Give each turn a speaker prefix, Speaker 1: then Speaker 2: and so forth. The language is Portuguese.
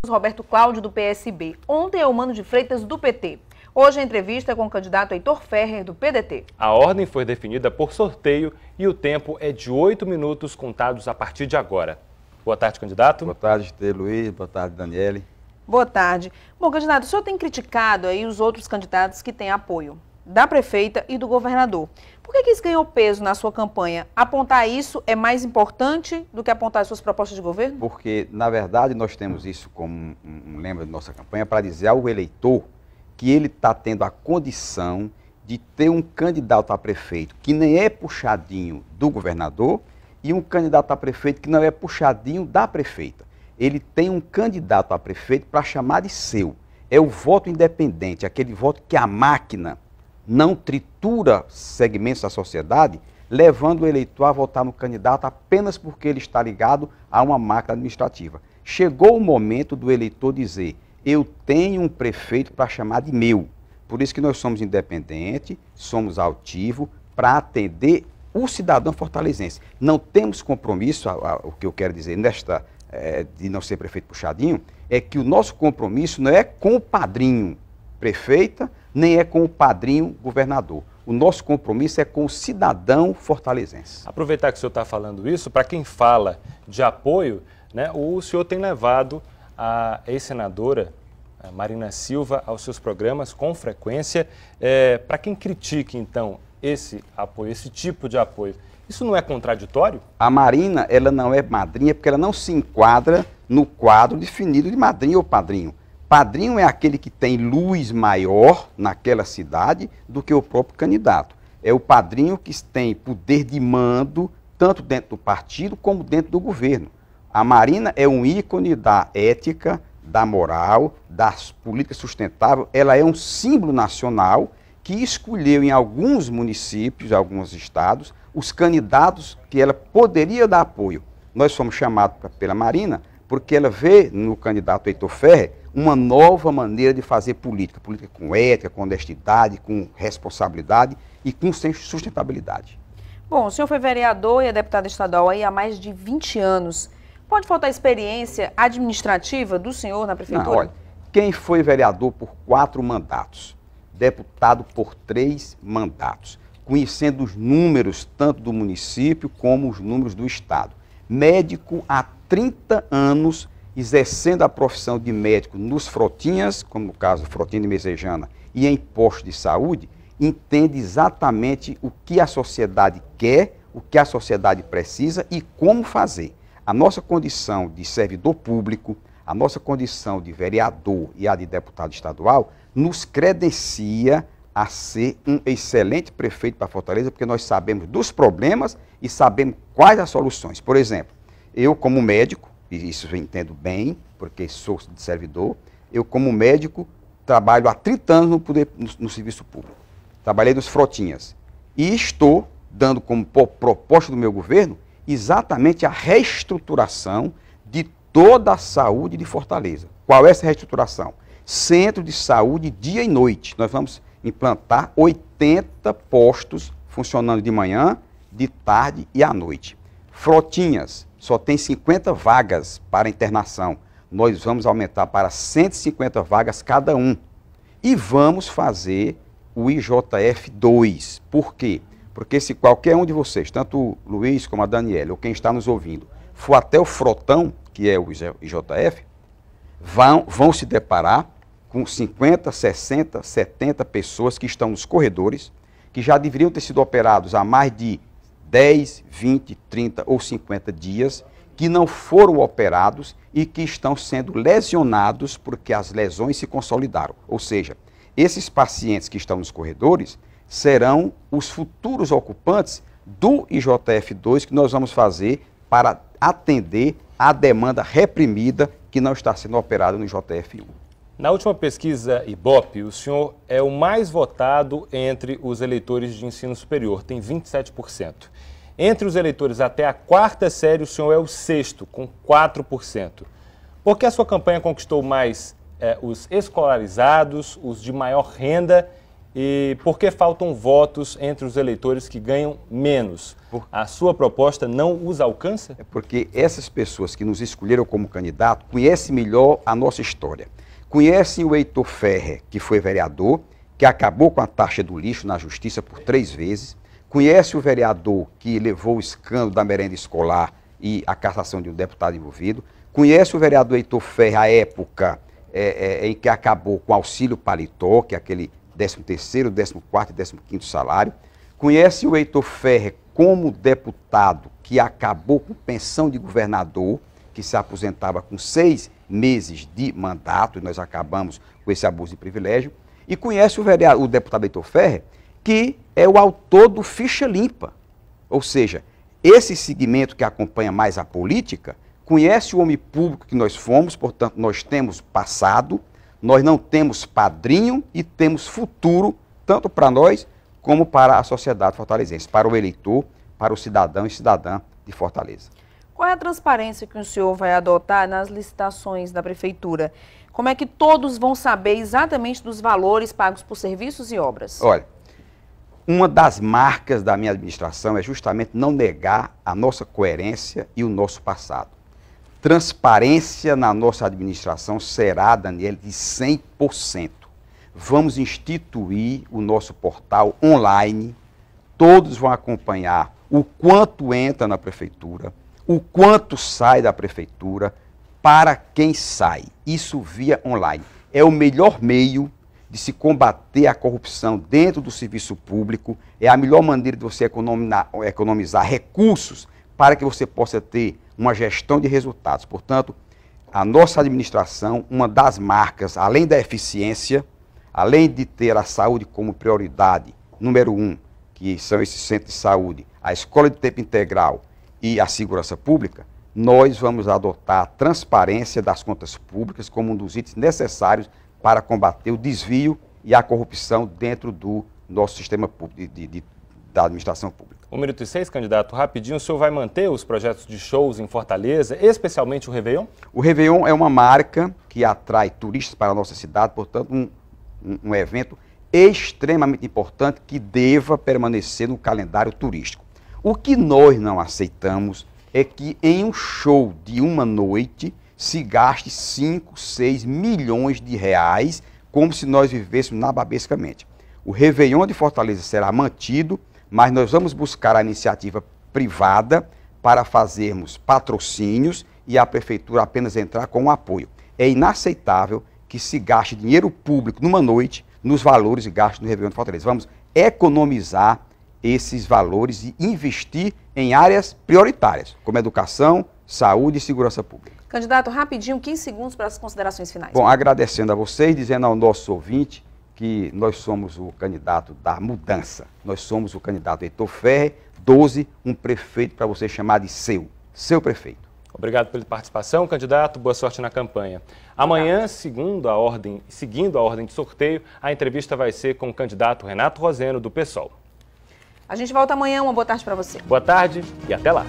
Speaker 1: Carlos Roberto Cláudio, do PSB. Ontem é o Mano de Freitas, do PT. Hoje, a entrevista é com o candidato Heitor Ferrer, do PDT.
Speaker 2: A ordem foi definida por sorteio e o tempo é de oito minutos contados a partir de agora. Boa tarde, candidato. Boa tarde, Tê Luiz. Boa tarde, Daniele.
Speaker 1: Boa tarde. Bom, candidato, o senhor tem criticado aí os outros candidatos que têm apoio da prefeita e do governador. Por que, que isso ganhou peso na sua campanha? Apontar isso é mais importante do que apontar as suas propostas de governo?
Speaker 3: Porque, na verdade, nós temos isso como um, um lema de nossa campanha para dizer ao eleitor que ele está tendo a condição de ter um candidato a prefeito que nem é puxadinho do governador e um candidato a prefeito que não é puxadinho da prefeita. Ele tem um candidato a prefeito para chamar de seu. É o voto independente, aquele voto que a máquina não tritura segmentos da sociedade, levando o eleitor a votar no candidato apenas porque ele está ligado a uma máquina administrativa. Chegou o momento do eleitor dizer: eu tenho um prefeito para chamar de meu. Por isso que nós somos independentes, somos altivo para atender o cidadão fortalezense. Não temos compromisso, a, a, o que eu quero dizer nesta é, de não ser prefeito puxadinho, é que o nosso compromisso não é com o padrinho, prefeita, nem é com o padrinho governador. O nosso compromisso é com o cidadão fortalezense.
Speaker 2: Aproveitar que o senhor está falando isso, para quem fala de apoio, né, o senhor tem levado a ex-senadora Marina Silva aos seus programas com frequência. É, para quem critica, então, esse apoio, esse tipo de apoio, isso não é contraditório?
Speaker 3: A Marina, ela não é madrinha porque ela não se enquadra no quadro definido de madrinha ou padrinho. Padrinho é aquele que tem luz maior naquela cidade do que o próprio candidato. É o padrinho que tem poder de mando, tanto dentro do partido como dentro do governo. A Marina é um ícone da ética, da moral, das políticas sustentáveis. Ela é um símbolo nacional que escolheu em alguns municípios, alguns estados, os candidatos que ela poderia dar apoio. Nós fomos chamados pela Marina porque ela vê no candidato Heitor Ferre uma nova maneira de fazer política, política com ética, com honestidade, com responsabilidade e com sustentabilidade.
Speaker 1: Bom, o senhor foi vereador e é deputado estadual aí há mais de 20 anos. Pode faltar experiência administrativa do senhor na prefeitura? Não, olha,
Speaker 3: quem foi vereador por quatro mandatos, deputado por três mandatos, conhecendo os números tanto do município como os números do estado, médico há 30 anos, exercendo a profissão de médico nos frotinhas, como no caso Frotinha de Mesejana, e em postos de saúde, entende exatamente o que a sociedade quer, o que a sociedade precisa e como fazer. A nossa condição de servidor público, a nossa condição de vereador e a de deputado estadual nos credencia a ser um excelente prefeito para Fortaleza, porque nós sabemos dos problemas e sabemos quais as soluções. Por exemplo, eu como médico, e isso eu entendo bem, porque sou servidor, eu como médico trabalho há 30 anos no, poder, no, no serviço público. Trabalhei nos frotinhas. E estou dando como proposta do meu governo exatamente a reestruturação de toda a saúde de Fortaleza. Qual é essa reestruturação? Centro de saúde dia e noite. Nós vamos implantar 80 postos funcionando de manhã, de tarde e à noite. Frotinhas, só tem 50 vagas para internação. Nós vamos aumentar para 150 vagas cada um. E vamos fazer o IJF2. Por quê? Porque se qualquer um de vocês, tanto o Luiz como a Daniela, ou quem está nos ouvindo, for até o Frotão, que é o IJF, vão, vão se deparar com 50, 60, 70 pessoas que estão nos corredores, que já deveriam ter sido operados há mais de 10, 20, 30 ou 50 dias, que não foram operados e que estão sendo lesionados porque as lesões se consolidaram. Ou seja, esses pacientes que estão nos corredores serão os futuros ocupantes do IJF2 que nós vamos fazer para atender à demanda reprimida que não está sendo
Speaker 2: operada no IJF1. Na última pesquisa Ibope, o senhor é o mais votado entre os eleitores de ensino superior, tem 27%. Entre os eleitores até a quarta série, o senhor é o sexto, com 4%. Por que a sua campanha conquistou mais eh, os escolarizados, os de maior renda e por que faltam votos entre os eleitores que ganham menos? A sua proposta não os alcança? É porque essas pessoas que nos escolheram como candidato conhecem melhor
Speaker 3: a nossa história. Conhecem o Heitor Ferrer, que foi vereador, que acabou com a taxa do lixo na justiça por três vezes. Conhece o vereador que levou o escândalo da merenda escolar e a cassação de um deputado envolvido. Conhece o vereador Heitor Ferrer, a época é, é, em que acabou com o auxílio paletó, que é aquele 13º, 14º e 15º salário. Conhece o Heitor Ferrer como deputado que acabou com pensão de governador, que se aposentava com seis meses de mandato, e nós acabamos com esse abuso de privilégio, e conhece o, vereador, o deputado Heitor Ferrer, que é o autor do Ficha Limpa. Ou seja, esse segmento que acompanha mais a política conhece o homem público que nós fomos, portanto, nós temos passado, nós não temos padrinho e temos futuro, tanto para nós como para a sociedade fortalezense, para o eleitor, para o cidadão e cidadã de Fortaleza.
Speaker 1: Qual é a transparência que o senhor vai adotar nas licitações da prefeitura? Como é que todos vão saber exatamente dos valores pagos por serviços e obras?
Speaker 3: Olha, uma das marcas da minha administração é justamente não negar a nossa coerência e o nosso passado. Transparência na nossa administração será, Daniel, de 100%. Vamos instituir o nosso portal online, todos vão acompanhar o quanto entra na prefeitura, o quanto sai da prefeitura, para quem sai. Isso via online. É o melhor meio de se combater a corrupção dentro do serviço público, é a melhor maneira de você economizar, economizar recursos para que você possa ter uma gestão de resultados. Portanto, a nossa administração, uma das marcas, além da eficiência, além de ter a saúde como prioridade número um, que são esses centros de saúde, a escola de tempo integral e a segurança pública, nós vamos adotar a transparência das contas públicas como um dos itens necessários para combater o desvio e a corrupção dentro do nosso sistema público, de, de, da administração pública.
Speaker 2: Um minuto e seis, candidato. Rapidinho, o senhor vai manter os projetos de shows em Fortaleza, especialmente o Réveillon? O Réveillon é uma marca
Speaker 3: que atrai turistas para a nossa cidade, portanto, um, um, um evento extremamente importante que deva permanecer no calendário turístico. O que nós não aceitamos é que em um show de uma noite se gaste 5, 6 milhões de reais, como se nós vivêssemos nababescamente. O Réveillon de Fortaleza será mantido, mas nós vamos buscar a iniciativa privada para fazermos patrocínios e a prefeitura apenas entrar com o apoio. É inaceitável que se gaste dinheiro público numa noite nos valores gastos no Réveillon de Fortaleza. Vamos economizar esses valores e investir em áreas prioritárias, como educação, saúde e segurança pública.
Speaker 1: Candidato, rapidinho, 15 segundos para as considerações finais. Bom,
Speaker 3: agradecendo a vocês, dizendo ao nosso ouvinte que nós somos o candidato da mudança. Nós somos o candidato Heitor Ferre, 12, um prefeito para você chamar de seu, seu prefeito.
Speaker 2: Obrigado pela participação, candidato. Boa sorte na campanha. Amanhã, segundo a ordem, seguindo a ordem de sorteio, a entrevista vai ser com o candidato Renato Roseno, do PSOL.
Speaker 1: A gente volta amanhã. Uma boa tarde para você.
Speaker 2: Boa tarde e até lá.